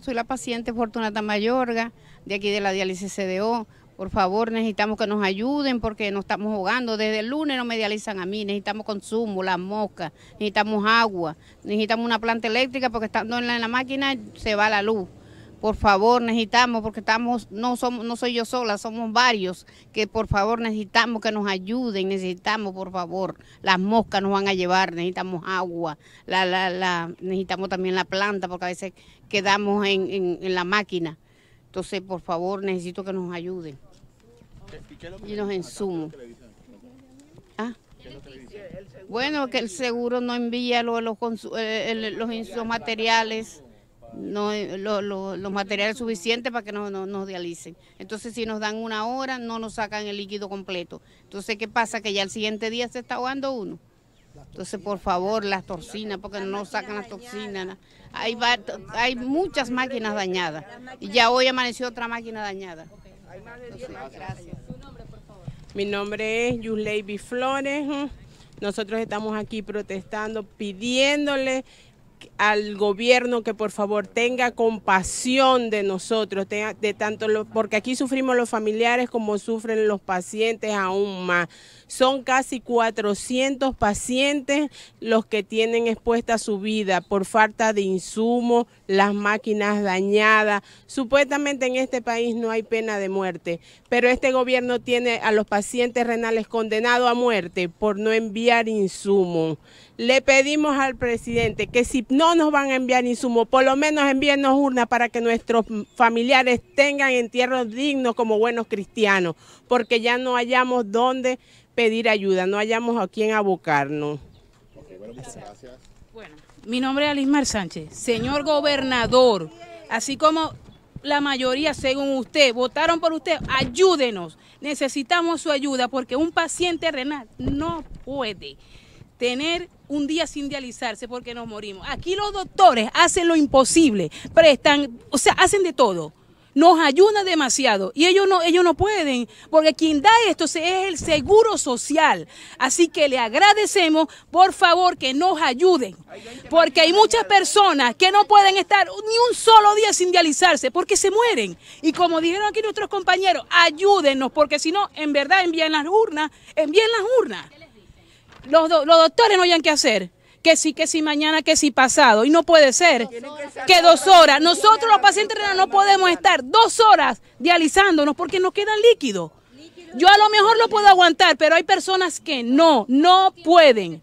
soy la paciente Fortunata Mayorga, de aquí de la diálisis CDO. Por favor, necesitamos que nos ayuden porque nos estamos jugando. Desde el lunes no me dializan a mí. Necesitamos consumo, las moscas, necesitamos agua, necesitamos una planta eléctrica porque estando en la máquina se va la luz por favor necesitamos, porque estamos, no somos, no soy yo sola, somos varios, que por favor necesitamos que nos ayuden, necesitamos por favor, las moscas nos van a llevar, necesitamos agua, la, la, la, necesitamos también la planta, porque a veces quedamos en, la máquina. Entonces, por favor, necesito que nos ayuden. Y los insumos. ¿Ah? Bueno, que el seguro no envía los, eh, los, los insumos materiales no los materiales suficientes para que no, nos dialicen. Entonces, si nos dan una hora, no nos sacan el líquido completo. Entonces, ¿qué pasa? Que ya el siguiente día se está ahogando uno. Entonces, por favor, las toxinas, porque no nos sacan las toxinas. Hay, hay muchas máquinas dañadas. Y ya hoy amaneció otra máquina dañada. gracias. Mi nombre es Yusley Flores. ¿eh? Nosotros estamos aquí protestando, pidiéndole al gobierno que por favor tenga compasión de nosotros, de tanto porque aquí sufrimos los familiares como sufren los pacientes aún más. Son casi 400 pacientes los que tienen expuesta su vida por falta de insumo las máquinas dañadas. Supuestamente en este país no hay pena de muerte, pero este gobierno tiene a los pacientes renales condenados a muerte por no enviar insumo le pedimos al presidente que si no nos van a enviar insumos, por lo menos envíenos urnas para que nuestros familiares tengan entierros dignos como buenos cristianos, porque ya no hallamos dónde pedir ayuda, no hallamos a quién abocarnos. Bueno, mi nombre es Alismar Sánchez. Señor gobernador, así como la mayoría, según usted, votaron por usted, ayúdenos. Necesitamos su ayuda porque un paciente renal no puede tener un día sin dializarse porque nos morimos. Aquí los doctores hacen lo imposible, prestan, o sea, hacen de todo. Nos ayudan demasiado y ellos no, ellos no pueden, porque quien da esto es el seguro social. Así que le agradecemos, por favor, que nos ayuden, porque hay muchas personas que no pueden estar ni un solo día sin dializarse, porque se mueren. Y como dijeron aquí nuestros compañeros, ayúdennos porque si no, en verdad envíen las urnas, envíen las urnas. Los, doctores no hayan que hacer. Que sí, que sí mañana, que sí pasado. Y no puede ser. Que dos horas. Nosotros los pacientes no podemos estar dos horas dializándonos porque nos quedan líquidos. Yo a lo mejor lo puedo aguantar, pero hay personas que no, no pueden.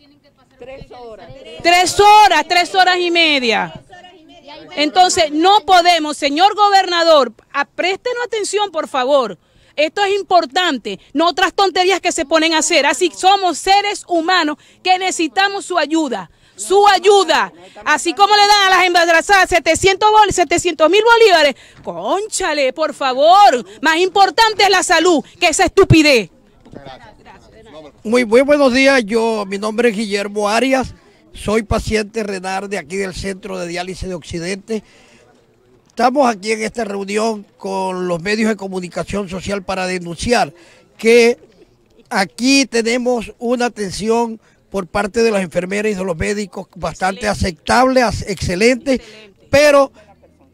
Tres horas. Tres horas, tres horas y media. Entonces, no podemos, señor gobernador, préstenos atención, por favor. Esto es importante, no otras tonterías que se ponen a hacer. Así somos seres humanos que necesitamos su ayuda su ayuda, así como le dan a las embarazadas 700 700 mil bolívares, conchale, por favor, más importante es la salud que esa estupidez. Muy, buenos días, yo, mi nombre es Guillermo Arias, soy paciente renar de aquí del Centro de Diálisis de Occidente Estamos aquí en esta reunión con los medios de comunicación social para denunciar que aquí tenemos una atención por parte de las enfermeras y de los médicos bastante aceptable, excelente, pero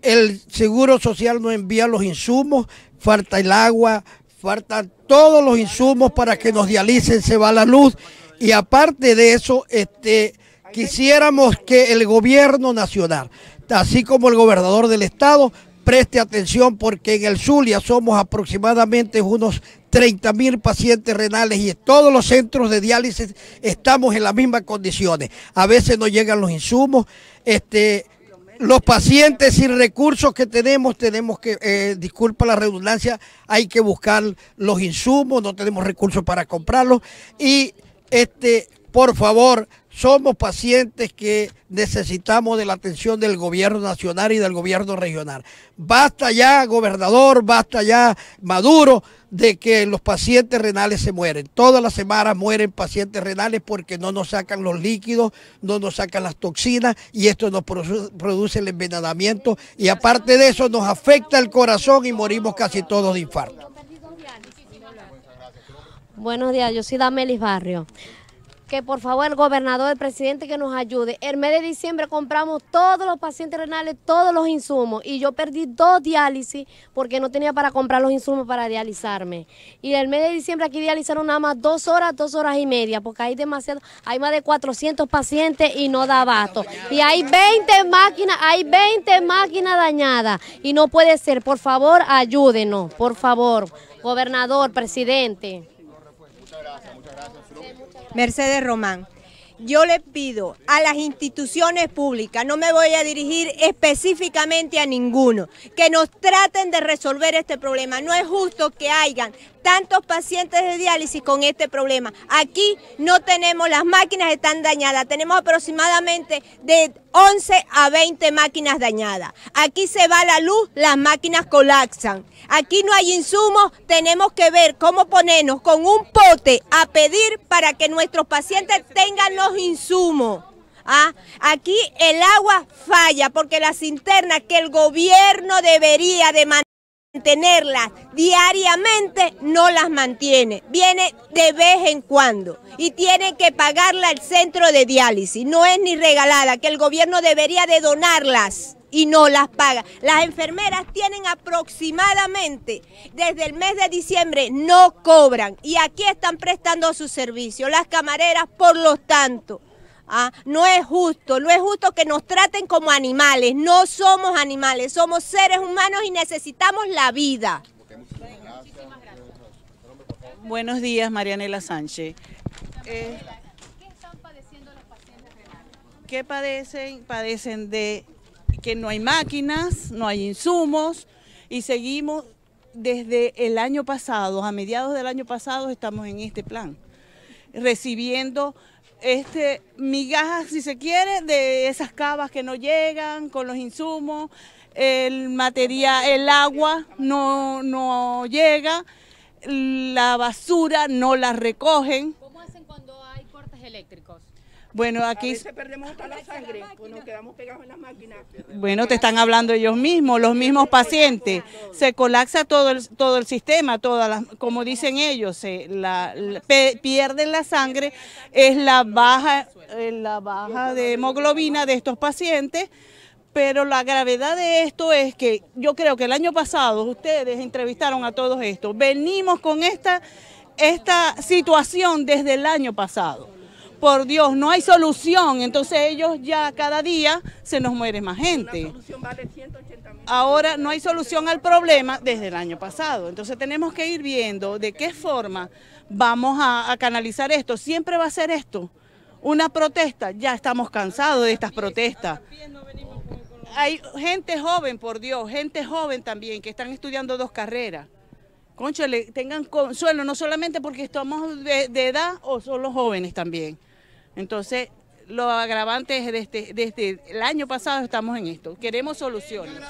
el Seguro Social no envía los insumos, falta el agua, faltan todos los insumos para que nos dialicen, se va la luz y aparte de eso, este Quisiéramos que el gobierno nacional, así como el gobernador del estado, preste atención porque en el Zulia somos aproximadamente unos 30 mil pacientes renales y en todos los centros de diálisis estamos en las mismas condiciones. A veces no llegan los insumos, este, los pacientes sin recursos que tenemos, tenemos que, eh, disculpa la redundancia, hay que buscar los insumos, no tenemos recursos para comprarlos y este, por favor, somos pacientes que necesitamos de la atención del gobierno nacional y del gobierno regional. Basta ya, gobernador, basta ya, Maduro, de que los pacientes renales se mueren. Todas las semanas mueren pacientes renales porque no nos sacan los líquidos, no nos sacan las toxinas y esto nos produce el envenenamiento y aparte de eso nos afecta el corazón y morimos casi todos de infarto. Buenos días, yo soy Damelis Barrio por favor el gobernador, el presidente que nos ayude. El mes de diciembre compramos todos los pacientes renales, todos los insumos y yo perdí dos diálisis porque no tenía para comprar los insumos para dializarme. Y el mes de diciembre aquí dializaron nada más dos horas, dos horas y media porque hay demasiado, hay más de 400 pacientes y no da abasto. Y hay 20 máquinas, hay 20 máquinas dañadas y no puede ser. Por favor, ayúdenos, por favor, gobernador, presidente. Mercedes Román. Yo le pido a las instituciones públicas, no me voy a dirigir específicamente a ninguno, que nos traten de resolver este problema. No es justo que hayan tantos pacientes de diálisis con este problema. Aquí no tenemos, las máquinas están dañadas, tenemos aproximadamente de 11 a 20 máquinas dañadas. Aquí se va la luz, las máquinas colapsan. Aquí no hay insumos, tenemos que ver cómo ponernos con un pote a pedir para que nuestros pacientes tengan los insumos. Ah, aquí el agua falla porque las internas que el gobierno debería de mantenerlas diariamente no las mantiene, viene de vez en cuando y tiene que pagarla el centro de diálisis, no es ni regalada, que el gobierno debería de donarlas y no las paga. Las enfermeras tienen aproximadamente desde el mes de diciembre no cobran y aquí están prestando su servicio, las camareras por lo tanto. ¿Ah? no es justo, no es justo que nos traten como animales. No somos animales, somos seres humanos y necesitamos la vida. Buenos días, Marianela Sánchez. ¿Qué están padeciendo los pacientes ¿Qué padecen? Padecen de que no hay máquinas, no hay insumos y seguimos desde el año pasado, a mediados del año pasado estamos en este plan, recibiendo este, migajas, si se quiere, de esas cavas que no llegan con los insumos, el material, el agua no, no llega, la basura no la recogen. ¿Cómo hacen cuando hay cortes eléctricos? Bueno, aquí... perdemos la sangre, pues nos quedamos pegados en Bueno, te están hablando ellos mismos, los mismos pacientes. Se colapsa todo el, todo el sistema, todas las, como dicen ellos, se, la, pierden la sangre, es la baja, eh, la baja de hemoglobina de estos pacientes pero la gravedad de esto es que yo creo que el año pasado ustedes entrevistaron a todos estos. Venimos con esta, esta situación desde el año pasado por Dios, no hay solución. Entonces ellos ya cada día se nos muere más gente. Ahora no hay solución al problema desde el año pasado. Entonces tenemos que ir viendo de qué forma vamos a canalizar esto. Siempre va a ser esto. Una protesta. Ya estamos cansados de estas protestas hay gente joven, por Dios, gente joven también, que están estudiando dos carreras conchale, tengan consuelo, no solamente porque estamos de, edad o son los jóvenes también. Entonces, lo agravante es desde, desde el año pasado estamos en esto. Queremos soluciones.